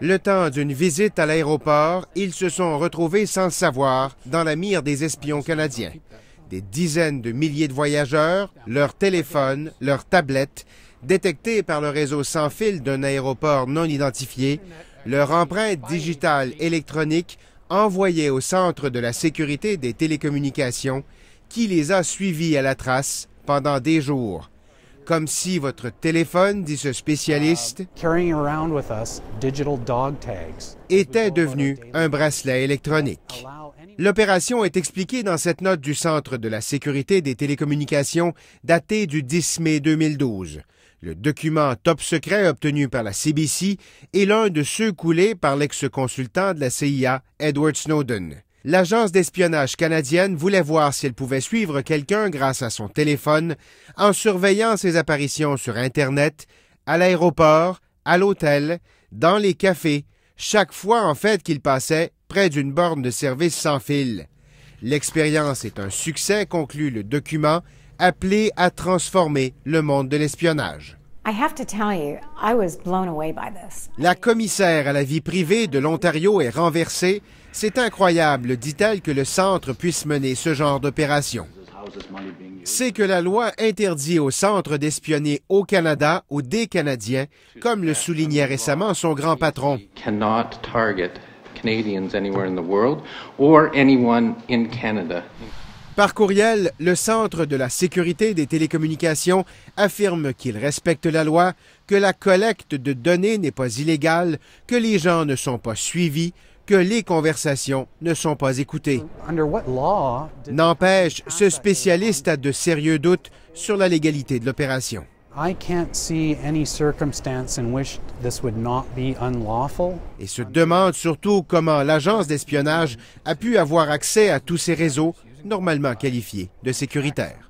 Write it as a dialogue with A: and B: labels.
A: Le temps d'une visite à l'aéroport, ils se sont retrouvés sans le savoir dans la mire des espions canadiens. Des dizaines de milliers de voyageurs, leurs téléphones, leurs tablettes, détectés par le réseau sans fil d'un aéroport non identifié, leur empreinte digitale électronique envoyée au Centre de la sécurité des télécommunications qui les a suivis à la trace pendant des jours. Comme si votre téléphone, dit ce spécialiste, uh, était devenu un bracelet électronique. L'opération est expliquée dans cette note du Centre de la sécurité des télécommunications datée du 10 mai 2012. Le document top secret obtenu par la CBC est l'un de ceux coulés par l'ex-consultant de la CIA, Edward Snowden. L'agence d'espionnage canadienne voulait voir si elle pouvait suivre quelqu'un grâce à son téléphone en surveillant ses apparitions sur Internet, à l'aéroport, à l'hôtel, dans les cafés, chaque fois en fait qu'il passait près d'une borne de service sans fil. L'expérience est un succès, conclut le document, appelé à transformer le monde de l'espionnage. La commissaire à la vie privée de l'Ontario est renversée. C'est incroyable, dit-elle, que le centre puisse mener ce genre d'opération. C'est que la loi interdit au centre d'espionner au Canada ou des Canadiens, comme le soulignait récemment son grand patron.
B: Canadians anywhere in the world or anyone in Canada.
A: Par courriel, le Centre de la sécurité des télécommunications affirme qu'il respecte la loi, que la collecte de données n'est pas illégale, que les gens ne sont pas suivis, que les conversations ne sont pas écoutées. N'empêche, ce spécialiste a de sérieux doutes sur la légalité de l'opération. Et se demande surtout comment l'agence d'espionnage a pu avoir accès à tous ces réseaux normalement qualifié de sécuritaire.